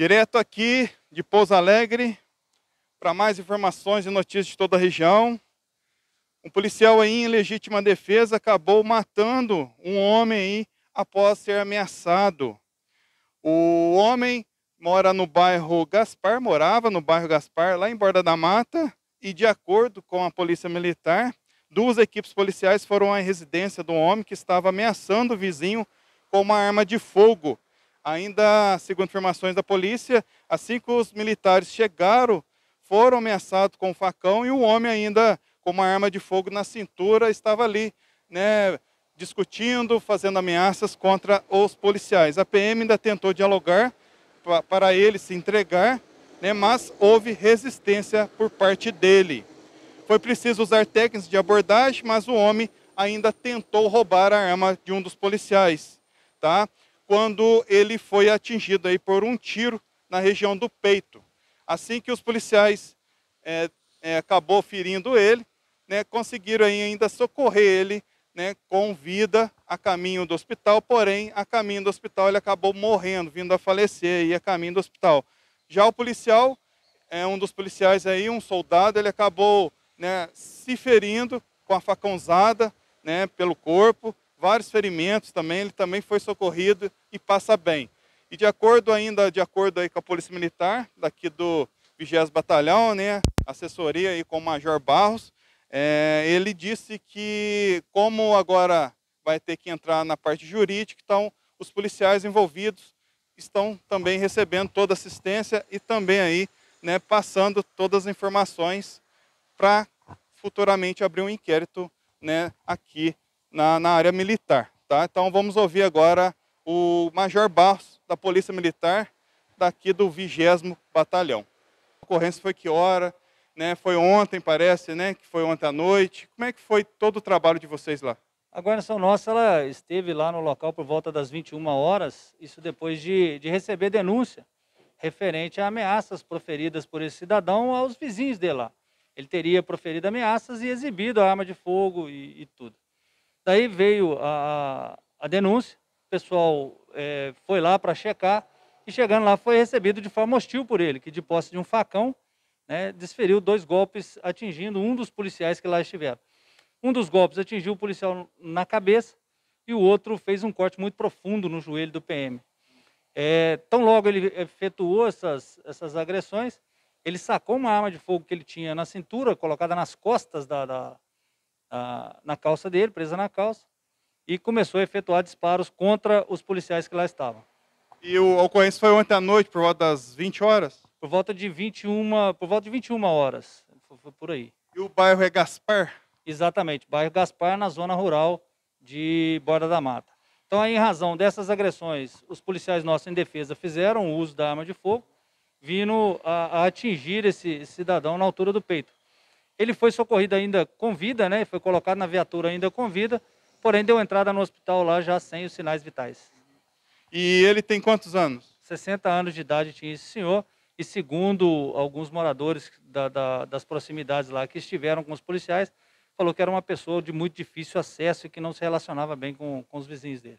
Direto aqui de Pouso Alegre, para mais informações e notícias de toda a região. Um policial aí em legítima defesa acabou matando um homem aí após ser ameaçado. O homem mora no bairro Gaspar, morava no bairro Gaspar, lá em Borda da Mata, e de acordo com a Polícia Militar, duas equipes policiais foram à residência do homem que estava ameaçando o vizinho com uma arma de fogo Ainda, segundo informações da polícia, assim que os militares chegaram, foram ameaçados com um facão e o homem ainda com uma arma de fogo na cintura estava ali, né, discutindo, fazendo ameaças contra os policiais. A PM ainda tentou dialogar para ele se entregar, né, mas houve resistência por parte dele. Foi preciso usar técnicas de abordagem, mas o homem ainda tentou roubar a arma de um dos policiais, tá? quando ele foi atingido aí por um tiro na região do peito. Assim que os policiais é, é, acabou ferindo ele, né, conseguiram ainda socorrer ele né, com vida a caminho do hospital, porém, a caminho do hospital ele acabou morrendo, vindo a falecer a caminho do hospital. Já o policial, é, um dos policiais aí, um soldado, ele acabou né, se ferindo com a facãozada né, pelo corpo, vários ferimentos também, ele também foi socorrido e passa bem. E de acordo ainda, de acordo aí com a Polícia Militar, daqui do 20 Batalhão, né, assessoria aí com o Major Barros, é, ele disse que como agora vai ter que entrar na parte jurídica, então os policiais envolvidos estão também recebendo toda assistência e também aí, né, passando todas as informações para futuramente abrir um inquérito, né, aqui na, na área militar. Tá? Então vamos ouvir agora o Major Barros, da Polícia Militar, daqui do 20 Batalhão. A ocorrência foi que hora? Né? Foi ontem, parece, né? Que foi ontem à noite. Como é que foi todo o trabalho de vocês lá? A guarnição nossa ela esteve lá no local por volta das 21 horas, isso depois de, de receber denúncia referente a ameaças proferidas por esse cidadão aos vizinhos dele lá. Ele teria proferido ameaças e exibido a arma de fogo e, e tudo. Daí veio a, a denúncia, o pessoal é, foi lá para checar e chegando lá foi recebido de forma hostil por ele, que de posse de um facão né, desferiu dois golpes atingindo um dos policiais que lá estiveram. Um dos golpes atingiu o policial na cabeça e o outro fez um corte muito profundo no joelho do PM. É, tão logo ele efetuou essas, essas agressões, ele sacou uma arma de fogo que ele tinha na cintura, colocada nas costas da, da, na calça dele, presa na calça, e começou a efetuar disparos contra os policiais que lá estavam. E o, ocorrência foi ontem à noite, por volta das 20 horas? Por volta de 21, por volta de 21 horas, foi por aí. E o bairro é Gaspar? Exatamente, bairro Gaspar, na zona rural de Borda da Mata. Então, aí, em razão dessas agressões, os policiais nossos em defesa fizeram uso da arma de fogo, vindo a, a atingir esse cidadão na altura do peito. Ele foi socorrido ainda com vida, né? Foi colocado na viatura ainda com vida, porém deu entrada no hospital lá já sem os sinais vitais. E ele tem quantos anos? 60 anos de idade tinha esse senhor, e segundo alguns moradores da, da, das proximidades lá que estiveram com os policiais, falou que era uma pessoa de muito difícil acesso e que não se relacionava bem com, com os vizinhos dele.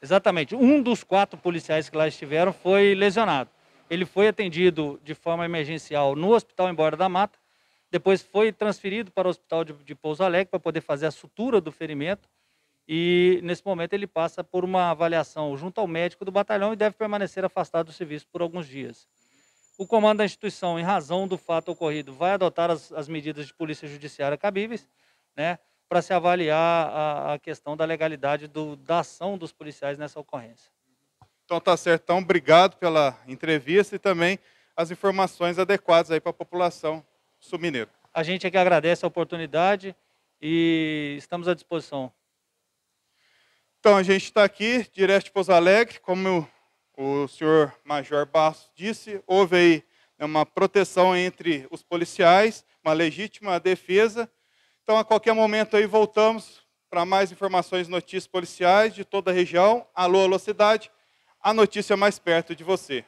Exatamente. Um dos quatro policiais que lá estiveram foi lesionado. Ele foi atendido de forma emergencial no Hospital Embora da Mata depois foi transferido para o hospital de, de Pouso Alegre para poder fazer a sutura do ferimento. E nesse momento ele passa por uma avaliação junto ao médico do batalhão e deve permanecer afastado do serviço por alguns dias. O comando da instituição, em razão do fato ocorrido, vai adotar as, as medidas de polícia judiciária cabíveis, né, para se avaliar a, a questão da legalidade do, da ação dos policiais nessa ocorrência. Então tá certo, então obrigado pela entrevista e também as informações adequadas aí para a população Sul Mineiro. A gente aqui é agradece a oportunidade e estamos à disposição. Então, a gente está aqui, direto de Pouso Alegre, como o senhor Major Bastos disse, houve aí né, uma proteção entre os policiais, uma legítima defesa. Então, a qualquer momento aí voltamos para mais informações, notícias policiais de toda a região. Alô, alô cidade, a notícia mais perto de você.